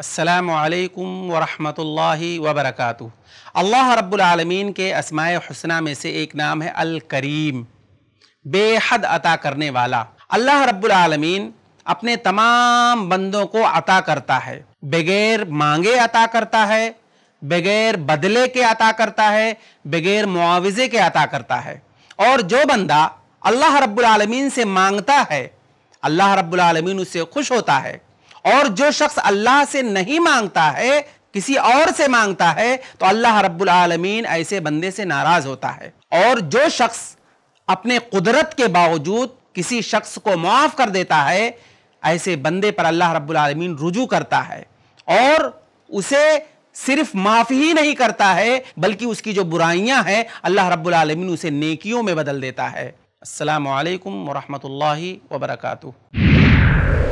असलकम वरहमल वबरक अल्लाह रब्लमीन के असमाय हसना में से एक नाम है अल करीम बेहद अता करने वाला अल्लाह रब्लमीन अपने तमाम बंदों को अता करता है बगैर मांगे अता करता है बगैर बदले के अता करता है बगैर मुआवजे के अता करता है और जो बंदा अल्लाह रब्लमीन से मांगता है अल्लाह रब्लमीन उससे खुश होता है और जो शख्स अल्लाह से नहीं मांगता है किसी और से मांगता है तो अल्लाह रब्बुल आलमीन ऐसे बंदे से नाराज होता है और जो शख्स अपने कुदरत के बावजूद किसी शख्स को माफ़ कर देता है ऐसे बंदे पर अल्लाह रब्बुल आलमीन रुजू करता है और उसे सिर्फ माफ़ ही नहीं करता है बल्कि उसकी जो बुराइयां हैं अल्लाह रब्बुल आलमीन उसे नेकियों में बदल देता है असलकम वरहमल वबरकू